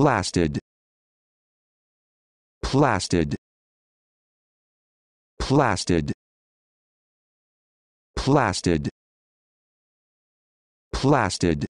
Plastid. Plastid. Plastid. Plastid. Plastid.